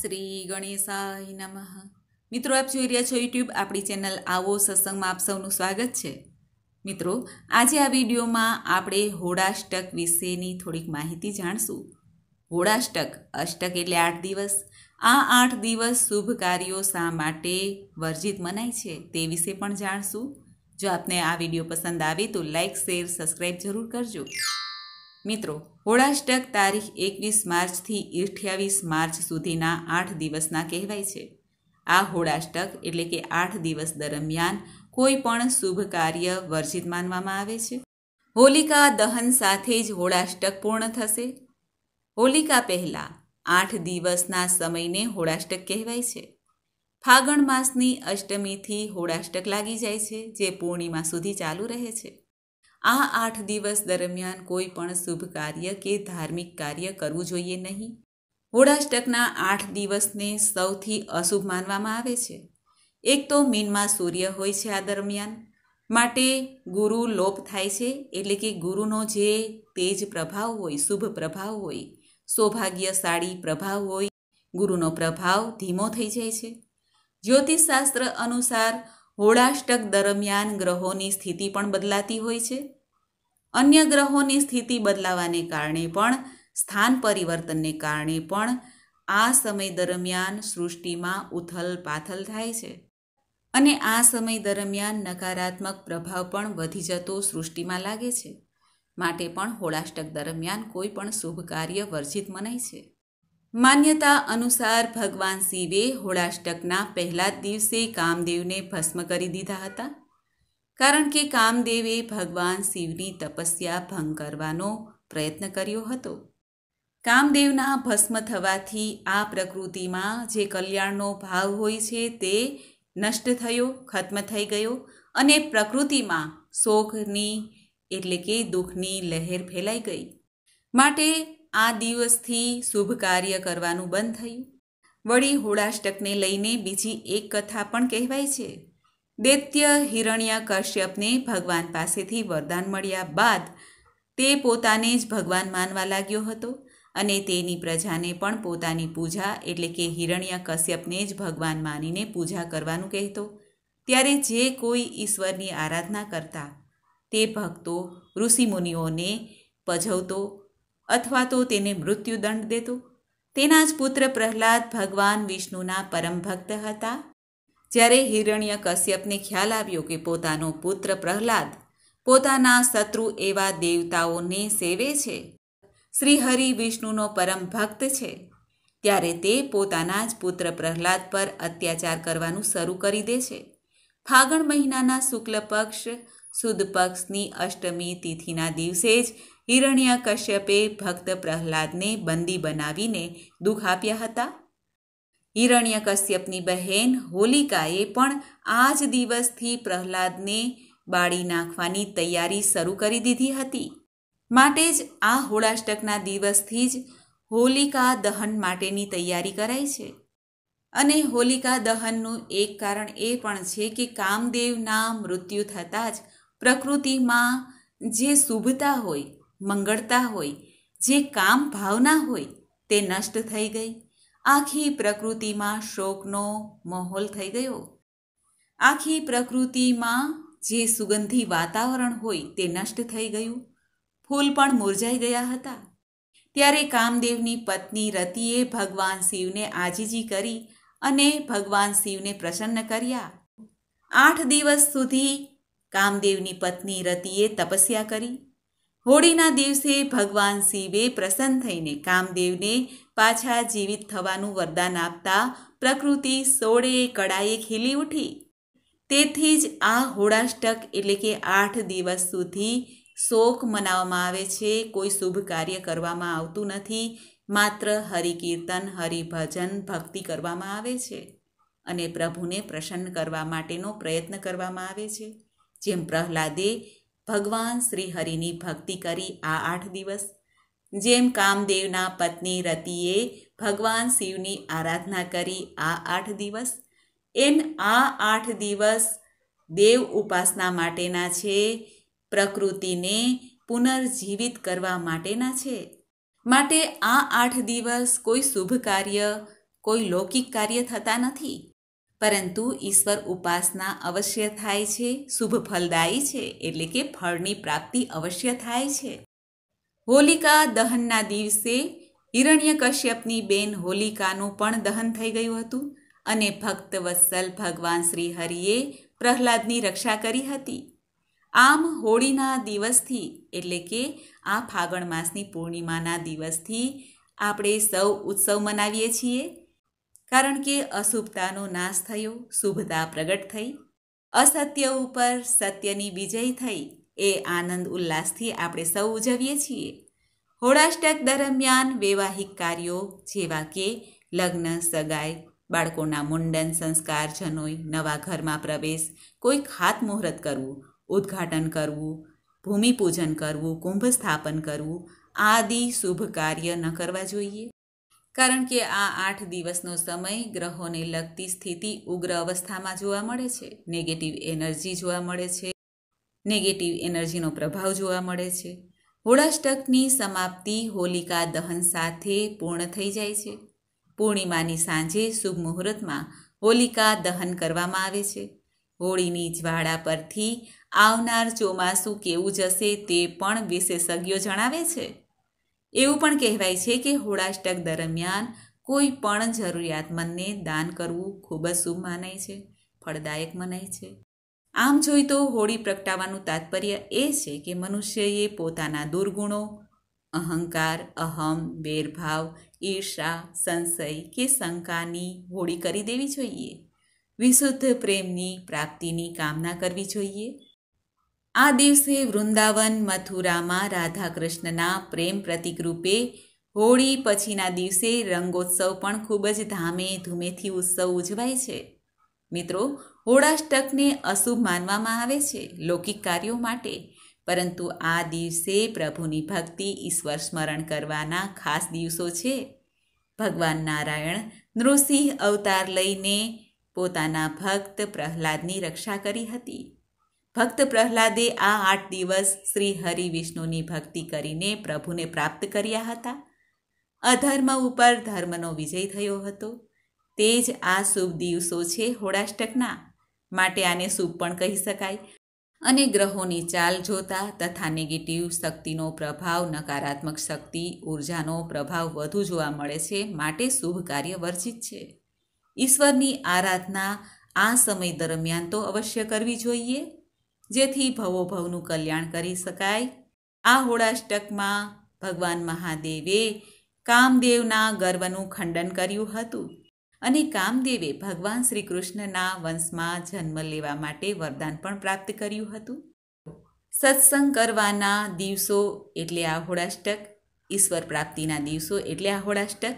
શ્રી ગણેશાય નમઃ મિત્રો આપ જોઈ રહ્યા છો યુટ્યુબ આપણી ચેનલ આવો સત્સંગમાં આપ સૌનું સ્વાગત છે મિત્રો આજે આ વિડીયોમાં આપણે હોળાષ્ટક વિશેની થોડીક માહિતી જાણશું હોળાષ્ટક અષ્ટક એટલે આઠ દિવસ આ આઠ દિવસ શુભ કાર્યો શા માટે વર્જિત મનાય છે તે વિશે પણ જાણશું જો આપને આ વિડીયો પસંદ આવે તો લાઇક શેર સબસ્ક્રાઈબ જરૂર કરજો મિત્રો હોળાષ્ટક તારીખ એકવીસ માર્ચથી અઠ્યાવીસ માર્ચ સુધીના આઠ દિવસના કહેવાય છે આ હોળાષ્ટક એટલે કે આઠ દિવસ દરમિયાન કોઈ પણ શુભ કાર્ય વર્જિત માનવામાં આવે છે હોલિકા દહન સાથે જ હોળાષ્ટક પૂર્ણ થશે હોલિકા પહેલાં આઠ દિવસના સમયને હોળાષ્ટક કહેવાય છે ફાગણ માસની અષ્ટમીથી હોળાષ્ટક લાગી જાય છે જે પૂર્ણિમા સુધી ચાલુ રહે છે આ આઠ દિવસ દરમિયાન કોઈ પણ શુભ કાર્ય કે ધાર્મિક કાર્ય કરવું જોઈએ નહીં હોળાષ્ટકના આઠ દિવસને સૌથી અશુભ માનવામાં આવે છે એક તો મીનમાં સૂર્ય હોય છે આ દરમિયાન માટે ગુરુ લોપ થાય છે એટલે કે ગુરુનો જે તેજ પ્રભાવ હોય શુભ પ્રભાવ હોય સૌભાગ્યશાળી પ્રભાવ હોય ગુરુનો પ્રભાવ ધીમો થઈ જાય છે જ્યોતિષશાસ્ત્ર અનુસાર હોળાષ્ટક દરમિયાન ગ્રહોની સ્થિતિ પણ બદલાતી હોય છે અન્ય ગ્રહોની સ્થિતિ બદલાવાને કારણે પણ સ્થાન પરિવર્તનને કારણે પણ આ સમય દરમિયાન સૃષ્ટિમાં ઉથલ પાથલ થાય છે અને આ સમય દરમિયાન નકારાત્મક પ્રભાવ પણ વધી જતો સૃષ્ટિમાં લાગે છે માટે પણ હોળાષ્ટક દરમિયાન કોઈ પણ શુભ કાર્ય વર્જિત મનાય છે માન્યતા અનુસાર ભગવાન શિવે હોળાષ્ટકના પહેલા જ દિવસે કામદેવને ભસ્મ કરી દીધા હતા કારણ કે કામદેવે ભગવાન શિવની તપસ્યા ભંગ કરવાનો પ્રયત્ન કર્યો હતો કામદેવના ભસ્મ થવાથી આ પ્રકૃતિમાં જે કલ્યાણનો ભાવ હોય છે તે નષ્ટ થયો ખત્મ થઈ ગયો અને પ્રકૃતિમાં શોકની એટલે કે દુઃખની લહેર ફેલાઈ ગઈ માટે આ દિવસથી શુભ કાર્ય કરવાનું બંધ થયું વળી હોળાષ્ટકને લઈને બીજી એક કથા પણ કહેવાય છે દૈત્ય હિરણ્ય કશ્યપને ભગવાન પાસેથી વરદાન મળ્યા બાદ તે પોતાને જ ભગવાન માનવા લાગ્યો હતો અને તેની પ્રજાને પણ પોતાની પૂજા એટલે કે હિરણ્ય કશ્યપને જ ભગવાન માનીને પૂજા કરવાનું કહેતો ત્યારે જે કોઈ ઈશ્વરની આરાધના કરતા તે ભક્તો ઋષિમુનિઓને પજવતો અથવા તો તેને મૃત્યુદંડ દેતો તેના જ પુત્ર પ્રહલાદ ભગવાન વિષ્ણુના પરમ ભક્ત હતા જ્યારે હિરણ્ય કશ્યપને ખ્યાલ આવ્યો કે પોતાનો પુત્ર પ્રહલાદ પોતાના શત્રુ એવા દેવતાઓને સેવે છે શ્રીહરિ વિષ્ણુનો પરમ ભક્ત છે ત્યારે તે પોતાના જ પુત્ર પ્રહલાદ પર અત્યાચાર કરવાનું શરૂ કરી દે છે ફાગણ મહિનાના શુક્લ પક્ષ સુદ પક્ષની અષ્ટમી તિથિના દિવસે જ હિરણ્ય કશ્યપે ભક્ત પ્રહલાદને બંદી બનાવીને દુઃખ આપ્યા હતા હિરણ્ય કશ્યપની બહેન હોલિકાએ પણ આ જ દિવસથી પ્રહલાદને બાળી નાખવાની તૈયારી શરૂ કરી દીધી હતી માટે જ આ હોળાષ્ટકના દિવસથી જ હોલિકા દહન માટેની તૈયારી કરાય છે અને હોલિકા દહનનું એક કારણ એ પણ છે કે કામદેવના મૃત્યુ થતાં જ પ્રકૃતિમાં જે શુભતા હોય મંગળતા હોય જે કામ ભાવના હોય તે નષ્ટ થઈ ગઈ આખી પ્રકૃતિમાં શોકનો માહોલ થઈ ગયો આખી પ્રકૃતિમાં જે સુગંધી વાતાવરણ હોય તે નષ્ટ થઈ ગયું ફૂલ પણ મુરઝાઈ ગયા હતા ત્યારે કામદેવની પત્ની રતિએ ભગવાન શિવને આજીજી કરી અને ભગવાન શિવને પ્રસન્ન કર્યા આઠ દિવસ સુધી કામદેવની પત્ની રતિએ તપસ્યા કરી હોળીના દિવસે ભગવાન શિવે પ્રસન્ન થઈને કામદેવને પાછા જીવિત થવાનું વરદાન આપતા પ્રકૃતિ સોળે કડાએ ખીલી ઉઠી તેથી જ આ હોળાષ્ટક એટલે કે આઠ દિવસ સુધી શોક મનાવવામાં આવે છે કોઈ શુભ કાર્ય કરવામાં આવતું નથી માત્ર હરિકીર્તન હરિભજન ભક્તિ કરવામાં આવે છે અને પ્રભુને પ્રસન્ન કરવા માટેનો પ્રયત્ન કરવામાં આવે છે જેમ પ્રહલાદે ભગવાન શ્રીહરિની ભક્તિ કરી આ આઠ દિવસ જેમ કામદેવના પત્ની રતિએ ભગવાન શિવની આરાધના કરી આ આઠ દિવસ એમ આ આઠ દિવસ દેવ ઉપાસના માટેના છે પ્રકૃતિને પુનર્જીવિત કરવા માટેના છે માટે આ આઠ દિવસ કોઈ શુભ કાર્ય કોઈ લૌકિક કાર્ય થતા નથી પરંતુ ઈશ્વર ઉપાસના અવશ્ય થાય છે શુભ ફલદાયી છે એટલે કે ફળની પ્રાપ્તિ અવશ્ય થાય છે હોલિકા દહનના દિવસે હિરણ્યકશ્યપની બેન હોલિકાનું પણ દહન થઈ ગયું હતું અને ભક્ત વત્સલ ભગવાન શ્રી હરિએ પ્રહલાદની રક્ષા કરી હતી આમ હોળીના દિવસથી એટલે કે આ ફાગણ માસની પૂર્ણિમાના દિવસથી આપણે સૌ ઉત્સવ મનાવીએ છીએ કારણ કે અશુભતાનો નાશ થયો શુભતા પ્રગટ થઈ અસત્ય ઉપર સત્યની વિજય થઈ એ આનંદ ઉલ્લાસથી આપણે સૌ ઉજવીએ છીએ હોળાષ્ટક દરમિયાન વૈવાહિક કાર્યો જેવા કે લગ્ન સગાઈ બાળકોના મુંડન સંસ્કાર જનોઈ નવા ઘરમાં પ્રવેશ કોઈ ખાતમુહૂર્ત કરવું ઉદ્ઘાટન કરવું ભૂમિપૂજન કરવું કુંભ સ્થાપન કરવું આદિ શુભ કાર્ય ન કરવા જોઈએ કારણ કે આ આઠ દિવસનો સમય ગ્રહોને લગતી સ્થિતિ ઉગ્ર અવસ્થામાં જોવા મળે છે નેગેટિવ એનર્જી જોવા મળે છે નેગેટિવ એનર્જીનો પ્રભાવ જોવા મળે છે હોળાષ્ટકની સમાપ્તિ હોલિકા દહન સાથે પૂર્ણ થઈ જાય છે પૂર્ણિમાની સાંજે શુભ મુહૂર્તમાં હોલિકા દહન કરવામાં આવે છે હોળીની જ્વાળા પરથી આવનાર ચોમાસું કેવું જશે તે પણ વિશેષજ્ઞો જણાવે છે એવું પણ કહેવાય છે કે હોળાષ્ટક દરમિયાન કોઈ પણ જરૂરિયાતમંદને દાન કરવું ખૂબ જ શુભ માનાય છે ફળદાયક મનાય છે આમ જોઈ તો હોળી પ્રગટાવવાનું તાત્પર્ય એ છે કે મનુષ્યએ પોતાના દુર્ગુણો અહંકાર અહમ વેરભાવ ઈર્ષા સંશય કે શંકાની હોળી કરી દેવી જોઈએ વિશુદ્ધ પ્રેમની પ્રાપ્તિની કામના કરવી જોઈએ આ દિવસે વૃંદાવન મથુરામાં રાધાકૃષ્ણના પ્રેમ પ્રતિક રૂપે હોળી પછીના દિવસે રંગોત્સવ પણ ખૂબ જ ધામે ધૂમેથી ઉત્સવ ઉજવાય છે મિત્રો હોળાષ્ટકને અશુભ માનવામાં આવે છે લૌકિક કાર્યો માટે પરંતુ આ દિવસે પ્રભુની ભક્તિ ઈશ્વર સ્મરણ કરવાના ખાસ દિવસો છે ભગવાન નારાયણ નૃસિંહ અવતાર લઈને પોતાના ભક્ત પ્રહલાદની રક્ષા કરી હતી ભક્ત પ્રહલાદે આ આઠ દિવસ શ્રી હરિ વિષ્ણુની ભક્તિ કરીને પ્રભુને પ્રાપ્ત કર્યા હતા અધર્મ ઉપર ધર્મનો વિજય થયો હતો તે જ આ શુભ દિવસો છે હોળાષ્ટકના માટે આને શુભ પણ કહી શકાય અને ગ્રહોની ચાલ જોતા તથા નેગેટિવ શક્તિનો પ્રભાવ નકારાત્મક શક્તિ ઉર્જાનો પ્રભાવ વધુ જોવા મળે છે માટે શુભ કાર્ય વર્જિત છે ઈશ્વરની આરાધના આ સમય દરમિયાન તો અવશ્ય કરવી જોઈએ જેથી ભવો ભવનું કલ્યાણ કરી શકાય આ હોળાષ્ટકમાં ભગવાન મહાદેવે કામદેવના ગર્વનું ખંડન કર્યું હતું અને કામદેવે ભગવાન શ્રી કૃષ્ણના વંશમાં જન્મ લેવા માટે વરદાન પણ પ્રાપ્ત કર્યું હતું સત્સંગ કરવાના દિવસો એટલે આ હોળાષ્ટક ઈશ્વર પ્રાપ્તિના દિવસો એટલે આ હોળાષ્ટક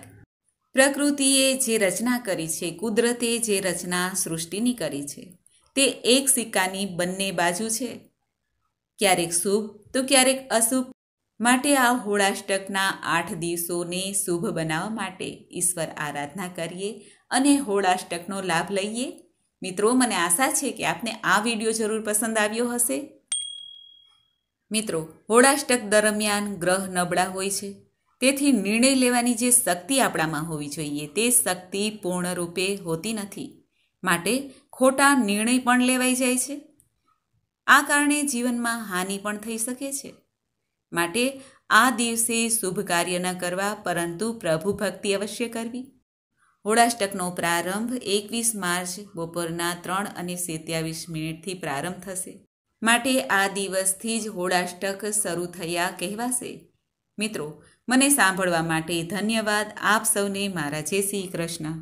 પ્રકૃતિએ જે રચના કરી છે કુદરતે જે રચના સૃષ્ટિની કરી છે તે એક સિક્કાની બંને બાજુ છે ક્યારેક શુભ તો ક્યારેક અશુભ માટે આ હોળાષ્ટકના આઠ દિવસોને શુભ બનાવવા માટે ઈશ્વર આરાધના કરીએ અને હોળાષ્ટકનો લાભ લઈએ મિત્રો મને આશા છે કે આપને આ વિડીયો જરૂર પસંદ આવ્યો હશે મિત્રો હોળાષ્ટક દરમિયાન ગ્રહ નબળા હોય છે તેથી નિર્ણય લેવાની જે શક્તિ આપણામાં હોવી જોઈએ તે શક્તિ પૂર્ણરૂપે હોતી નથી માટે ખોટા નિર્ણય પણ લેવાઈ જાય છે આ કારણે જીવનમાં હાનિ પણ થઈ શકે છે માટે આ દિવસે શુભ કાર્ય ન કરવા પરંતુ પ્રભુ ભક્તિ અવશ્ય કરવી હોળાષ્ટકનો પ્રારંભ એકવીસ માર્ચ બપોરના ત્રણ અને સત્યાવીસ મિનિટથી પ્રારંભ થશે માટે આ દિવસથી જ હોળાષ્ટક શરૂ થયા કહેવાશે મિત્રો મને સાંભળવા માટે ધન્યવાદ આપ સૌને મારા જય શ્રી કૃષ્ણ